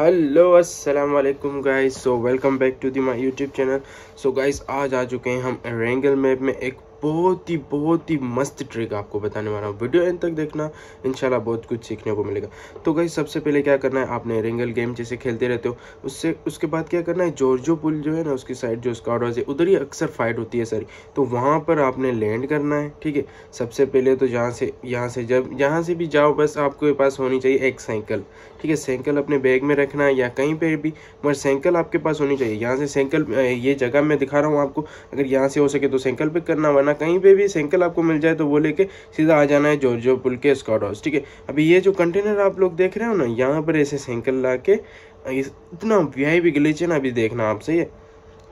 hello अस्सलाम वालेकुम guys so welcome back to the my YouTube channel so guys आज आ चुके हैं हम रेंगल मैप में एक बहुत ही बहुत ही मस्त ट्रिक आपको बताने वाला हूँ वीडियो एंड तक देखना इंशाल्लाह बहुत कुछ सीखने को मिलेगा तो गई सबसे पहले क्या करना है आपने रिंगल गेम जैसे खेलते रहते हो उससे उसके बाद क्या करना है जॉर्जो पुल जो है ना उसकी साइड जो उसका है उधर ही अक्सर फाइट होती है सारी तो वहाँ पर आपने लैंड करना है ठीक है सबसे पहले तो जहाँ से यहाँ से जब यहाँ से भी जाओ बस आपके पास होनी चाहिए एक साइकिल ठीक है साइकिल अपने बैग में रखना है या कहीं पर भी मगर साइकिल आपके पास होनी चाहिए यहाँ से साइकिल ये जगह मैं दिखा रहा हूँ आपको अगर यहाँ से हो सके तो साइकिल पर करना वरना जाना कहीं पे भी सैंकल आपको मिल जाए तो वो लेके सीधा आ जाना है जॉर्जो पुल के स्कॉट हाउस ठीक है अभी ये जो कंटेनर आप लोग देख रहे हो ना यहाँ पर ऐसे सैंकल ला के इतना वी भी गलीच है ना अभी देखना आप सही है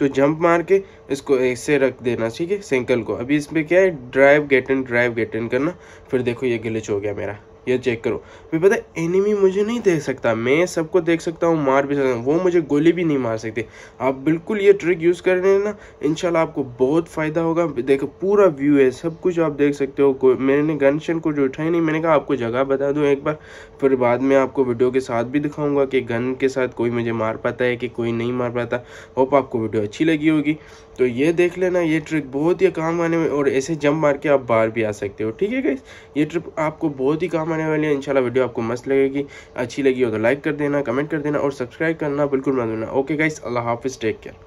तो जंप मार के इसको ऐसे रख देना ठीक है सैंकल को अभी इसमें क्या है drive gate and drive gate and करना फिर देखो ये गिलिच हो गया मेरा ये चेक करो फिर पता है एनिमी मुझे नहीं देख सकता मैं सबको देख सकता हूँ मार भी सकता हूँ वो मुझे गोली भी नहीं मार सकते आप बिल्कुल ये ट्रिक यूज़ कर रहे हैं ना इनशाला आपको बहुत फ़ायदा होगा देखो पूरा व्यू है सब कुछ आप देख सकते हो मैंने गन शन जो उठाई नहीं मैंने कहा आपको जगह बता दूँ एक बार फिर बाद में आपको वीडियो के साथ भी दिखाऊँगा कि गन के साथ कोई मुझे मार पाता है कि कोई नहीं मार पाता होप आपको वीडियो अच्छी लगी होगी तो ये देख लेना ये ट्रिक बहुत ही काम आने में और ऐसे जंप मार के आप बाहर भी आ सकते हो ठीक है ये ट्रिप आपको बहुत ही काम आने होने वाली है इंशाल्लाह वीडियो आपको मस्त लगेगी अच्छी लगी हो तो लाइक कर देना कमेंट कर देना और सब्सक्राइब करना बिल्कुल मत देना ओके गाइस अल्लाह हाफिज़ टेक केयर